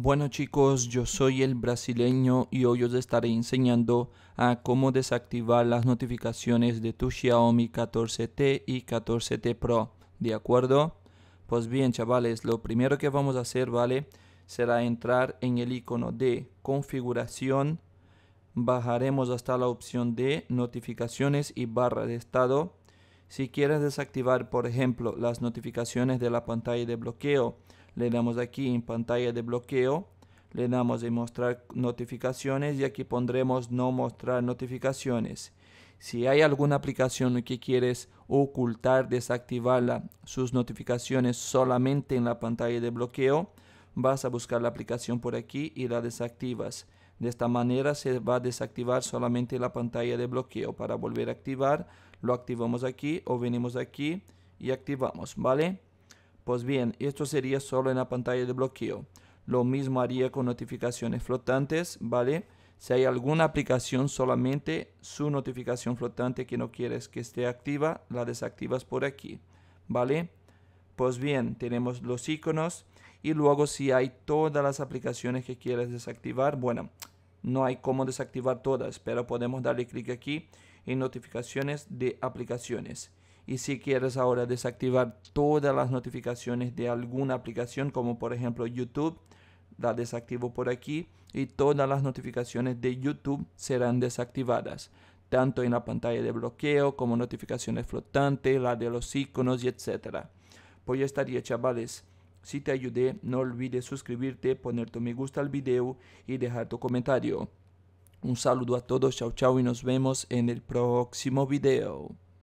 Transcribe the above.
Bueno chicos, yo soy el brasileño y hoy os estaré enseñando a cómo desactivar las notificaciones de tu Xiaomi 14T y 14T Pro, ¿de acuerdo? Pues bien chavales, lo primero que vamos a hacer, ¿vale? Será entrar en el icono de configuración, bajaremos hasta la opción de notificaciones y barra de estado. Si quieres desactivar, por ejemplo, las notificaciones de la pantalla de bloqueo, le damos aquí en pantalla de bloqueo, le damos en mostrar notificaciones y aquí pondremos no mostrar notificaciones. Si hay alguna aplicación que quieres ocultar, desactivarla, sus notificaciones solamente en la pantalla de bloqueo, vas a buscar la aplicación por aquí y la desactivas. De esta manera se va a desactivar solamente la pantalla de bloqueo. Para volver a activar, lo activamos aquí o venimos aquí y activamos, ¿vale? Pues bien, esto sería solo en la pantalla de bloqueo. Lo mismo haría con notificaciones flotantes, ¿vale? Si hay alguna aplicación solamente su notificación flotante que no quieres que esté activa, la desactivas por aquí, ¿vale? Pues bien, tenemos los iconos y luego si hay todas las aplicaciones que quieres desactivar, bueno, no hay cómo desactivar todas, pero podemos darle clic aquí en notificaciones de aplicaciones y si quieres ahora desactivar todas las notificaciones de alguna aplicación como por ejemplo YouTube, la desactivo por aquí y todas las notificaciones de YouTube serán desactivadas, tanto en la pantalla de bloqueo como notificaciones flotantes, la de los iconos y etcétera. Pues ya estaría chavales. Si te ayudé, no olvides suscribirte, poner tu me gusta al video y dejar tu comentario. Un saludo a todos, chao chao y nos vemos en el próximo video.